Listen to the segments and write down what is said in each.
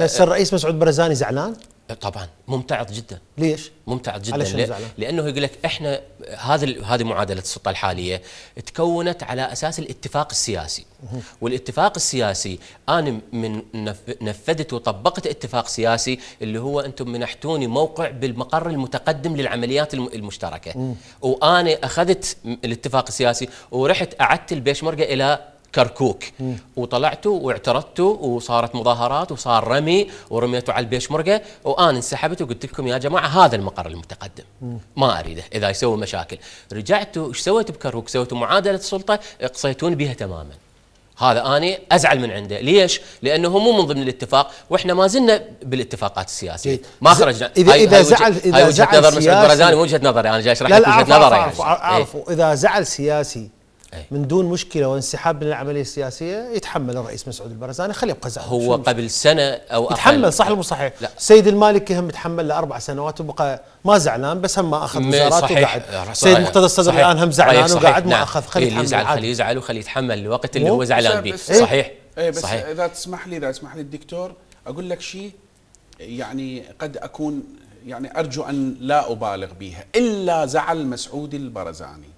بس أه، الرئيس مسعود برزاني زعلان؟ أه، طبعا ممتعض جدا ليش؟ ممتعض جدا زعلان؟ لانه يقول لك احنا هذا هذه معادله السلطه الحاليه تكونت على اساس الاتفاق السياسي والاتفاق السياسي انا من نفذت وطبقت اتفاق سياسي اللي هو انتم منحتوني موقع بالمقر المتقدم للعمليات المشتركه وانا اخذت الاتفاق السياسي ورحت اعدت البيشمركه الى كركوك وطلعتوا واعترضتوا وصارت مظاهرات وصار رمي ورميتوا على مرقة وانا انسحبت وقلت لكم يا جماعه هذا المقر المتقدم ما اريده اذا يسوي مشاكل رجعتوا ايش سويتوا بكركوك سويتوا معادله السلطه اقصيتون بها تماما هذا أنا أزعل من عنده ليش؟ لأنه هو مو من ضمن الاتفاق وإحنا ما زلنا بالاتفاقات السياسية ما خرجنا إذا هاي إذا هاي زعل إذا هاي وجهة زعل نظر مسعود برزاني مو وجهة نظري أنا جاي أشرح لك وجهة نظري أعرف أعرف إذا زعل سياسي إيه. من دون مشكله وانسحاب من العمليه السياسيه يتحمل الرئيس مسعود البرزاني خليه يبقى زعيم هو قبل سنه او يتحمل صح مو صحيح لا السيد المالكي هم يتحمل لاربع سنوات وبقى ما زعلان بس هم ما اخذ وزارات وقعد سيد مقتدى الصدر الان هم زعلان وقعد ما نعم. اخذ خليه يتحمل يزعل خليه يزعل وخليه يتحمل الوقت اللي هو زعلان به صحيح اي بس صحيح. اذا تسمح لي اذا تسمح لي الدكتور اقول لك شيء يعني قد اكون يعني ارجو ان لا ابالغ بها الا زعل مسعود البرزاني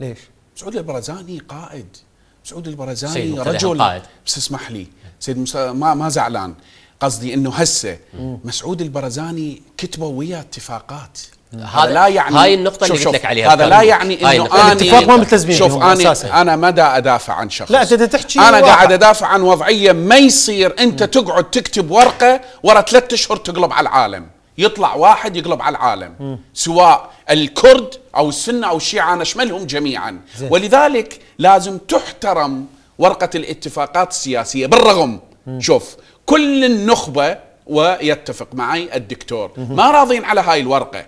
ليش سعود البرزاني قائد سعود البرزاني رجل قائد. بس اسمح لي سيد مس... ما ما زعلان قصدي انه هسه مسعود البرزاني كتبوا وياه اتفاقات هذا لا يعني هاي النقطة اللي قلت لك عليها هذا لا يعني انه انا الاتفاق ما ملتزمين شوف انا انا مدى ادافع عن شخص لا انت تحكي انا قاعد ادافع عن وضعية ما يصير انت م. تقعد تكتب ورقة ورا ثلاثة اشهر تقلب على العالم يطلع واحد يقلب على العالم م. سواء الكرد أو السنة أو الشيعة نشملهم جميعا ولذلك لازم تحترم ورقة الاتفاقات السياسية بالرغم شوف كل النخبة ويتفق معي الدكتور ما راضين على هاي الورقة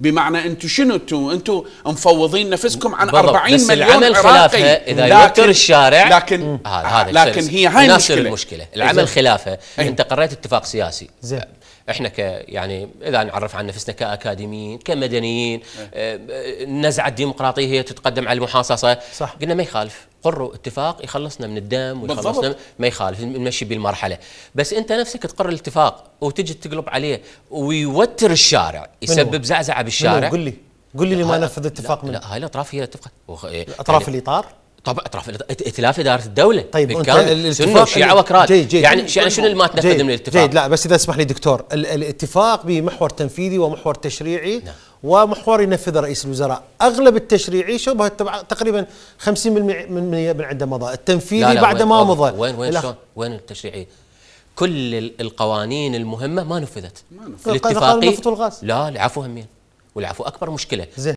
بمعنى انتم شنو انتم انتم مفوضين نفسكم عن 40 بس مليون العمل عراقي خلافها اذا يوتر الشارع لكن هذا لكن هي هاي المشكله المشكله العمل خلافه إيه. انت قريت اتفاق سياسي زين احنا ك يعني اذا نعرف عن نفسنا كاكاديميين كمدنيين النزعه الديمقراطيه هي تتقدم على المحاصصه صح. قلنا ما يخالف قروا اتفاق يخلصنا من الدم ويخلصنا ما يخالف نمشي بالمرحله بس انت نفسك تقر الاتفاق وتجي تقلب عليه ويوتر الشارع يسبب زعزعه بالشارع قل لي قل لي اللي ما نفذ اتفاق لا, لا هاي الاطراف هي اتفقت اطراف يعني الاطار طبعا اطراف ائتلاف اداره الدوله طيب بالكامل سنه وشيعه واكراد يعني شنو شنو اللي ما تنفذ من الاتفاق جيد لا بس اذا اسمح لي دكتور الاتفاق بمحور تنفيذي ومحور تشريعي نعم. ومحور ينفذه رئيس الوزراء اغلب التشريعي شبه تقريبا 50% من عنده مضى التنفيذي لا لا بعد ما مضى وين وين شلون وين التشريعي كل القوانين المهمه ما نفذت ما نفذت الاتفاقي لا العفو همين والعفو اكبر مشكله زي.